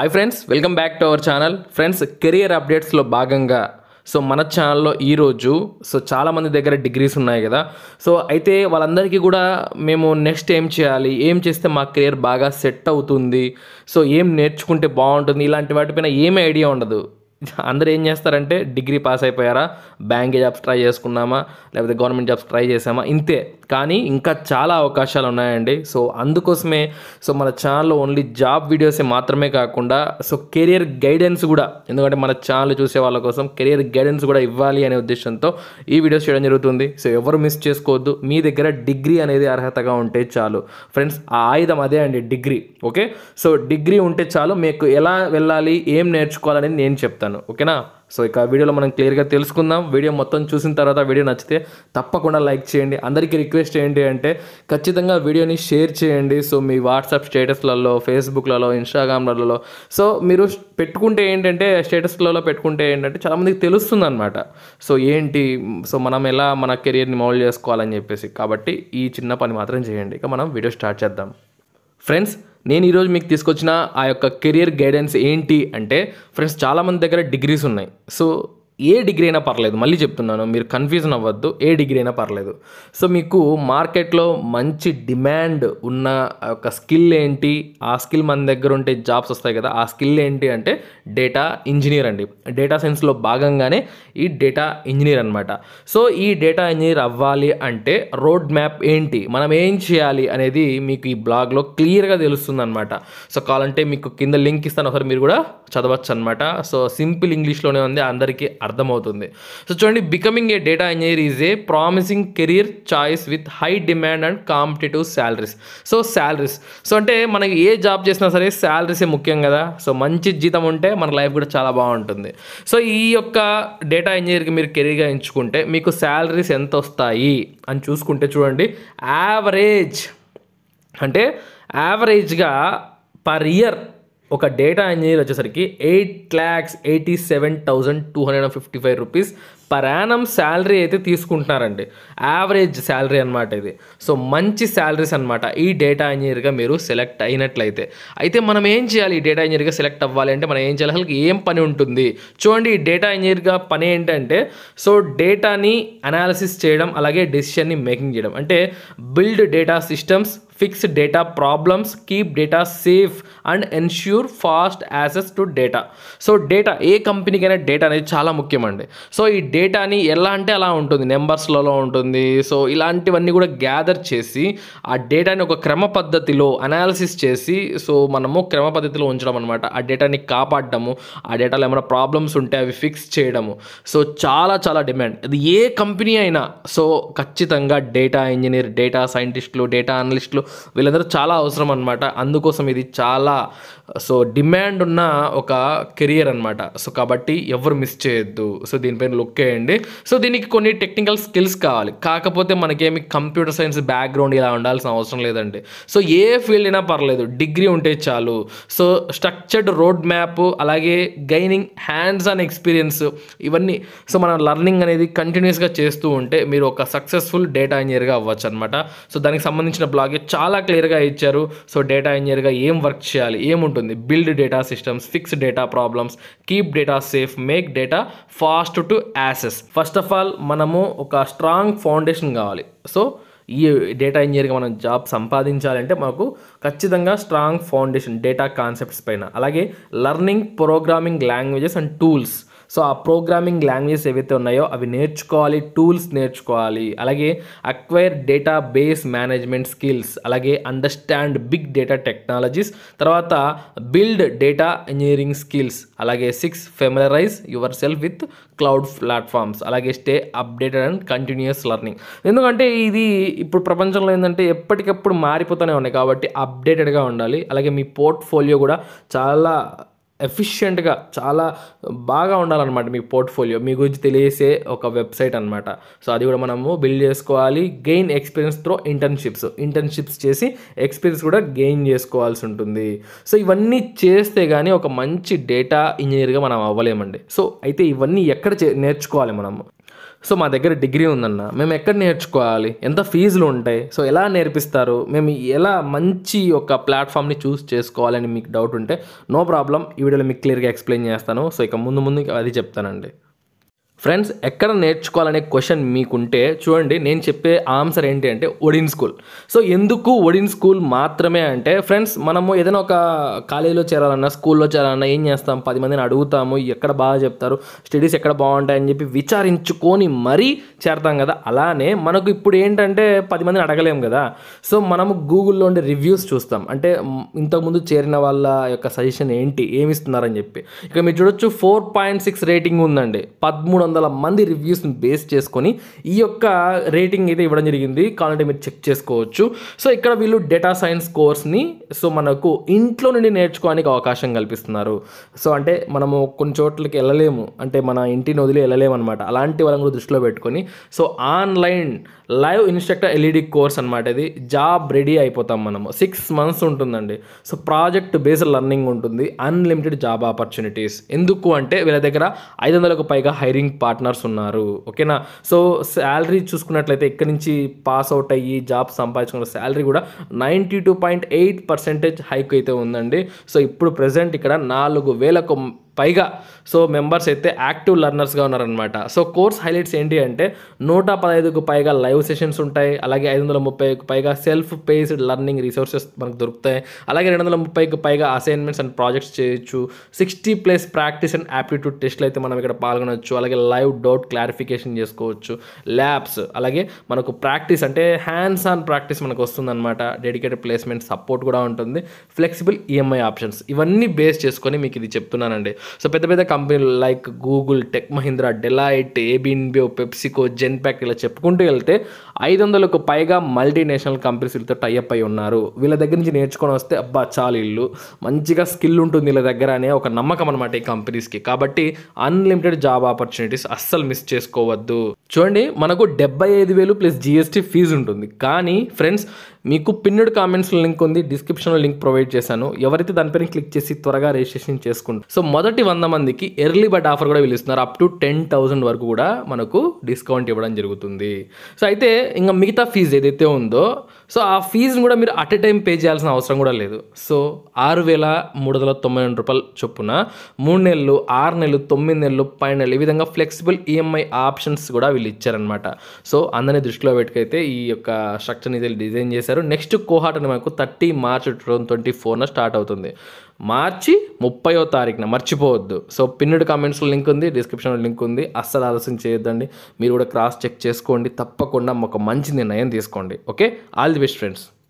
hi friends welcome back to our channel friends career అప్డేట్స్లో భాగంగా so మన ఛానల్లో ఈరోజు సో చాలామంది దగ్గర డిగ్రీస్ ఉన్నాయి కదా సో అయితే వాళ్ళందరికీ కూడా మేము నెక్స్ట్ ఏం చేయాలి ఏం చేస్తే మా కెరియర్ బాగా సెట్ అవుతుంది సో ఏం నేర్చుకుంటే బాగుంటుంది ఇలాంటి వాటిపైన ఏమీ ఐడియా ఉండదు అందరూ ఏం చేస్తారంటే డిగ్రీ పాస్ అయిపోయారా బ్యాంక్ జాబ్స్ ట్రై చేసుకున్నామా లేకపోతే గవర్నమెంట్ జాబ్స్ ట్రై చేసామా ఇంతే కానీ ఇంకా చాలా అవకాశాలు ఉన్నాయండి సో అందుకోసమే సో మన ఛానల్లో ఓన్లీ జాబ్ వీడియోసే మాత్రమే కాకుండా సో కెరియర్ గైడెన్స్ కూడా ఎందుకంటే మన ఛానల్ చూసే వాళ్ళ కోసం కెరియర్ గైడెన్స్ కూడా ఇవ్వాలి అనే ఉద్దేశంతో ఈ వీడియోస్ చేయడం జరుగుతుంది సో ఎవరు మిస్ చేసుకోవద్దు మీ దగ్గర డిగ్రీ అనేది అర్హతగా ఉంటే చాలు ఫ్రెండ్స్ ఆ ఆయుధం అదే అండి డిగ్రీ ఓకే సో డిగ్రీ ఉంటే చాలు మీకు ఎలా వెళ్ళాలి ఏం నేర్చుకోవాలనేది నేను చెప్తాను చేస్తాను ఓకేనా సో ఇక వీడియోలో మనం క్లియర్గా తెలుసుకుందాం వీడియో మొత్తం చూసిన తర్వాత వీడియో నచ్చితే తప్పకుండా లైక్ చేయండి అందరికీ రిక్వెస్ట్ ఏంటి అంటే ఖచ్చితంగా వీడియోని షేర్ చేయండి సో మీ వాట్సాప్ స్టేటస్లలో ఫేస్బుక్లలో ఇన్స్టాగ్రామ్లలో సో మీరు పెట్టుకుంటే ఏంటంటే స్టేటస్లలో పెట్టుకుంటే ఏంటంటే చాలామందికి తెలుస్తుంది అనమాట సో ఏంటి సో మనం ఎలా మన కెరియర్ని మౌల్డ్ చేసుకోవాలని చెప్పేసి కాబట్టి ఈ చిన్న పని మాత్రం చేయండి ఇక మనం వీడియో స్టార్ట్ చేద్దాం ఫ్రెండ్స్ నేను ఈరోజు మీకు తీసుకొచ్చిన ఆ యొక్క కెరియర్ గైడెన్స్ ఏంటి అంటే ఫ్రెండ్స్ చాలామంది దగ్గర డిగ్రీస్ ఉన్నాయి సో ఏ డిగ్రీ అయినా పర్లేదు మళ్ళీ చెప్తున్నాను మీరు కన్ఫ్యూజన్ అవ్వద్దు ఏ డిగ్రీ అయినా పర్లేదు సో మీకు మార్కెట్లో మంచి డిమాండ్ ఉన్న ఒక స్కిల్ ఏంటి ఆ స్కిల్ మన దగ్గర ఉంటే జాబ్స్ వస్తాయి కదా ఆ స్కిల్ ఏంటి అంటే డేటా ఇంజనీర్ అండి డేటా సైన్స్లో భాగంగానే ఈ డేటా ఇంజనీర్ అనమాట సో ఈ డేటా ఇంజనీర్ అవ్వాలి అంటే రోడ్ మ్యాప్ ఏంటి మనం ఏం చేయాలి అనేది మీకు ఈ బ్లాగ్లో క్లియర్గా తెలుస్తుంది అనమాట సో కావాలంటే మీకు కింద లింక్ ఇస్తాను ఒకసారి మీరు కూడా చదవచ్చు అనమాట సో సింపుల్ ఇంగ్లీష్లోనే ఉంది అందరికీ అర్థమవుతుంది సో చూడండి becoming a data engineer is a promising career choice with high demand and competitive salaries so salaries so అంటే మనకి ఏ జాబ్ చేసినా సరే శాలరీసే ముఖ్యం కదా సో మంచి జీతం ఉంటే మన లైఫ్ కూడా చాలా బాగుంటుంది సో ఈ యొక్క డేటా ఇంజనీర్కి మీరు కెరీర్గా ఎంచుకుంటే మీకు శాలరీస్ ఎంత వస్తాయి అని చూసుకుంటే చూడండి యావరేజ్ అంటే యావరేజ్గా పర్ ఇయర్ ఒక డేటా ఇంజనీర్ వచ్చేసరికి eight lakhs eighty seven thousand two hundred and fifty five rupees per annum salary అయితే తీసుకుంటున్నారండి యావరేజ్ శాలరీ అనమాట ఇది సో మంచి శాలరీస్ అనమాట ఈ డేటా ఇంజనీర్గా మీరు సెలెక్ట్ అయినట్లయితే అయితే మనం ఏం చేయాలి ఈ డేటా ఇంజనీర్గా సెలెక్ట్ అవ్వాలి అంటే మనం ఏం చేయాలి అసలు ఏం పని ఉంటుంది చూడండి ఈ డేటా ఇంజనీర్గా పని ఏంటంటే సో డేటాని అనాలిసిస్ చేయడం అలాగే డెసిషన్ని మేకింగ్ చేయడం అంటే build data systems fix data problems keep data safe and ensure fast access to data so data ఏ కంపెనీకైనా డేటా అనేది చాలా ముఖ్యమండి సో ఈ డేటాని ఎలా అంటే అలా ఉంటుంది నెంబర్స్లలో ఉంటుంది సో ఇలాంటివన్నీ కూడా గ్యాదర్ చేసి ఆ డేటాని ఒక క్రమ పద్ధతిలో అనాలిసిస్ చేసి సో మనము క్రమ పద్ధతిలో ఉంచడం అనమాట ఆ డేటాని కాపాడటము ఆ డేటాలో ఏమైనా ప్రాబ్లమ్స్ ఉంటే అవి ఫిక్స్ చేయడము సో చాలా చాలా డిమాండ్ ఇది ఏ కంపెనీ అయినా సో ఖచ్చితంగా డేటా ఇంజనీర్ డేటా సైంటిస్టులు డేటా అనలిస్టులు వీళ్ళందరూ చాలా అవసరం అనమాట అందుకోసం ఇది చాలా సో డిమాండ్ ఉన్న ఒక కెరియర్ అనమాట సో కాబట్టి ఎవరు మిస్ చేయొద్దు సో దీనిపైన లుక్ వేయండి సో దీనికి కొన్ని టెక్నికల్ స్కిల్స్ కావాలి కాకపోతే మనకేమి కంప్యూటర్ సైన్స్ బ్యాక్గ్రౌండ్ ఇలా ఉండాల్సిన అవసరం లేదండి సో ఏ ఫీల్డ్ అయినా పర్లేదు డిగ్రీ ఉంటే చాలు సో స్ట్రక్చర్డ్ రోడ్ మ్యాప్ అలాగే గైనింగ్ హ్యాండ్స్ ఆన్ ఎక్స్పీరియన్స్ ఇవన్నీ సో మనం లర్నింగ్ అనేది కంటిన్యూస్గా చేస్తూ ఉంటే మీరు ఒక సక్సెస్ఫుల్ డేటా ఇంజనీర్గా అవ్వచ్చు అనమాట సో దానికి సంబంధించిన బ్లాగే చాలా క్లియర్గా ఇచ్చారు సో డేటా ఇంజనీర్గా ఏం వర్క్ చేయాలి ఏముంటుంది build data systems fix data problems keep data safe make data fast to access first of all మనము ఒక స్ట్రాంగ్ ఫౌండేషన్ కావాలి సో ఈ డేటా ఇంజనీర్గా మనం జాబ్ సంపాదించాలంటే మనకు ఖచ్చితంగా స్ట్రాంగ్ ఫౌండేషన్ డేటా కాన్సెప్ట్స్ పైన అలాగే learning programming languages and tools so ఆ ప్రోగ్రామింగ్ లాంగ్వేజెస్ ఏవైతే ఉన్నాయో అవి నేర్చుకోవాలి టూల్స్ నేర్చుకోవాలి అలాగే acquire database management skills అలాగే అండర్స్టాండ్ బిగ్ డేటా టెక్నాలజీస్ తర్వాత బిల్డ్ డేటా ఇంజనీరింగ్ స్కిల్స్ అలాగే six familiarize yourself with cloud platforms అలాగే stay updated and continuous learning ఎందుకంటే ఇది ఇప్పుడు ప్రపంచంలో ఏంటంటే ఎప్పటికప్పుడు మారిపోతూనే ఉన్నాయి కాబట్టి అప్డేటెడ్గా ఉండాలి అలాగే మీ పోర్ట్ఫోలియో కూడా చాలా ఎఫిషియెంట్గా చాలా బాగా ఉండాలన్నమాట మీ పోర్ట్ఫోలియో మీ గురించి తెలియసే ఒక వెబ్సైట్ అనమాట సో అది కూడా మనము బిల్డ్ చేసుకోవాలి gain experience through internships internships చేసి ఎక్స్పీరియన్స్ కూడా గెయిన్ చేసుకోవాల్సి ఉంటుంది సో ఇవన్నీ చేస్తే కానీ ఒక మంచి డేటా ఇంజనీర్గా మనం అవ్వలేమండి సో అయితే ఇవన్నీ ఎక్కడ నేర్చుకోవాలి మనము సో మా దగ్గర డిగ్రీ ఉందన్న మేము ఎక్కడ నేర్చుకోవాలి ఎంత ఫీజులు ఉంటాయి సో ఎలా నేర్పిస్తారు మేము ఎలా మంచి ఒక ప్లాట్ఫామ్ని చూస్ చేసుకోవాలని మీకు డౌట్ ఉంటే నో ప్రాబ్లం ఈ వీడియోలో మీకు క్లియర్గా ఎక్స్ప్లెయిన్ చేస్తాను సో ఇక ముందు ముందు అది చెప్తానండి ఫ్రెండ్స్ ఎక్కడ నేర్చుకోవాలనే క్వశ్చన్ మీకుంటే చూడండి నేను చెప్పే ఆన్సర్ ఏంటి అంటే ఒడిన్ స్కూల్ సో ఎందుకు ఒడిన్ స్కూల్ మాత్రమే అంటే ఫ్రెండ్స్ మనము ఏదైనా ఒక కాలేజీలో చేరాలన్నా స్కూల్లో చేరాలన్నా ఏం చేస్తాం పది మందిని అడుగుతాము ఎక్కడ బాగా చెప్తారు స్టడీస్ ఎక్కడ బాగుంటాయని చెప్పి విచారించుకొని మరీ చేరతాం కదా అలానే మనకు ఇప్పుడు ఏంటంటే పది మందిని అడగలేము కదా సో మనము గూగుల్లో ఉండే రివ్యూస్ చూస్తాం అంటే ఇంతకుముందు చేరిన వాళ్ళ యొక్క సజెషన్ ఏంటి ఏమిస్తున్నారని చెప్పి ఇక మీరు చూడొచ్చు ఫోర్ పాయింట్ సిక్స్ రేటింగ్ ఉందండి పదమూడు వందల మంది రివ్యూస్ని బేస్ చేసుకొని ఈ యొక్క రేటింగ్ అయితే ఇవ్వడం జరిగింది కావాలంటే మీరు చెక్ చేసుకోవచ్చు సో ఇక్కడ వీళ్ళు డేటా సైన్స్ కోర్స్ని సో మనకు ఇంట్లో నుండి నేర్చుకోవడానికి అవకాశం కల్పిస్తున్నారు సో అంటే మనము కొన్ని చోట్లకి వెళ్ళలేము అంటే మన ఇంటిని వదిలి వెళ్ళలేము అనమాట అలాంటి వాళ్ళని కూడా దృష్టిలో పెట్టుకొని so online live instructor led course అనమాట ఇది జాబ్ రెడీ అయిపోతాం మనము సిక్స్ మంత్స్ ఉంటుందండి సో ప్రాజెక్ట్ బేస్డ్ లెర్నింగ్ ఉంటుంది అన్లిమిటెడ్ జాబ్ ఆపర్చునిటీస్ ఎందుకు అంటే వీళ్ళ దగ్గర ఐదు వందలకు పైగా హైరింగ్ పార్ట్నర్స్ ఉన్నారు ఓకేనా సో శాలరీ చూసుకున్నట్లయితే ఇక్కడ నుంచి పాస్ అవుట్ అయ్యి జాబ్ సంపాదించుకున్న శాలరీ కూడా ninety two point eight percentage hike అయితే ఉందండి సో ఇప్పుడు ప్రజెంట్ ఇక్కడ నాలుగు వేలకు పైగా సో మెంబర్స్ అయితే యాక్టివ్ లర్నర్స్గా ఉన్నారనమాట సో కోర్స్ హైలైట్స్ ఏంటి అంటే నూట పదహైదుకు పైగా లైవ్ సెషన్స్ ఉంటాయి అలాగే ఐదు వందల ముప్పైకి పైగా సెల్ఫ్ పేస్డ్ లర్నింగ్ రిసోర్సెస్ మనకు దొరుకుతాయి అలాగే రెండు వందల ముప్పైకి పైగా అసైన్మెంట్స్ అండ్ ప్రాజెక్ట్స్ చేయొచ్చు sixty plus practice and aptitude టెస్ట్లు అయితే మనం ఇక్కడ పాల్గొనవచ్చు అలాగే లైవ్ డౌట్ క్లారిఫికేషన్ చేసుకోవచ్చు ల్యాబ్స్ అలాగే మనకు ప్రాక్టీస్ అంటే హ్యాండ్స్ ఆన్ ప్రాక్టీస్ మనకు వస్తుందన్నమాట డెడికేటెడ్ ప్లేస్మెంట్ సపోర్ట్ కూడా ఉంటుంది ఫ్లెక్సిబుల్ ఈఎంఐ ఆప్షన్స్ ఇవన్నీ బేస్ చేసుకొని మీకు ఇది చెప్తున్నానండి సో పెద్ద పెద్ద కంపెనీలు like Google Tech Mahindra Deloitte AB InBev PepsiCo Genpact ఇలా చెప్పుకుంటూ వెళ్తే ఐదు వందలకు పైగా మల్టీనేషనల్ కంపెనీస్ వీళ్ళతో టైఅప్ అయి ఉన్నారు వీళ్ళ దగ్గర నుంచి నేర్చుకొని వస్తే అబ్బా చాలు ఇల్లు మంచిగా స్కిల్ ఉంటుంది వీళ్ళ దగ్గర అనే ఒక నమ్మకం అనమాట ఈ కంపెనీస్కి కాబట్టి అన్లిమిటెడ్ జాబ్ ఆపర్చునిటీస్ అస్సలు మిస్ చేసుకోవద్దు చూడండి మనకు డెబ్బై ఐదు వేలు ప్లస్ జిఎస్టీ ఫీజు ఉంటుంది కానీ ఫ్రెండ్స్ మీకు పిన్నెడ్ కామెంట్స్ లింక్ ఉంది డిస్క్రిప్షన్లో లింక్ ప్రొవైడ్ చేశాను ఎవరైతే దానిపైన క్లిక్ చేసి త్వరగా రిజిస్ట్రేషన్ చేసుకుంటారు సో మొదటి వంద మందికి ఎర్లీ బట్ ఆఫర్ కూడా పిలుస్తున్నారు అప్ టు టెన్ థౌసండ్ వరకు కూడా మనకు డిస్కౌంట్ ఇవ్వడం జరుగుతుంది సో అయితే ఇంకా మిగతా ఫీజు ఏదైతే ఉందో సో ఆ ఫీజును కూడా మీరు అట్ ఎ టైం పే చేయాల్సిన అవసరం కూడా లేదు సో ఆరు వేల మూడు వందల తొంభై రెండు రూపాయలు చొప్పున మూడు నెలలు ఆరు నెలలు తొమ్మిది నెలలు పన్నెండు నెలలు ఈ విధంగా ఫ్లెక్సిబుల్ ఈఎంఐ ఆప్షన్స్ కూడా వీళ్ళు ఇచ్చారనమాట సో అందరినీ దృష్టిలో పెట్టుకైతే ఈ యొక్క స్ట్రక్చర్ని డిజైన్ చేశారు నెక్స్ట్ కోహాట్ అని మనకు thirty March two thousand twenty ఫోర్న స్టార్ట్ అవుతుంది మార్చి ముప్పయో తారీఖున మర్చిపోవద్దు సో పిన్నుడు కామెంట్స్లో లింక్ ఉంది డిస్క్రిప్షన్లో లింక్ ఉంది అస్సలు ఆలస్యం చేయొద్దండి మీరు కూడా క్రాస్ చెక్ చేసుకోండి తప్పకుండా ఒక మంచి నిర్ణయం తీసుకోండి okay all the best friends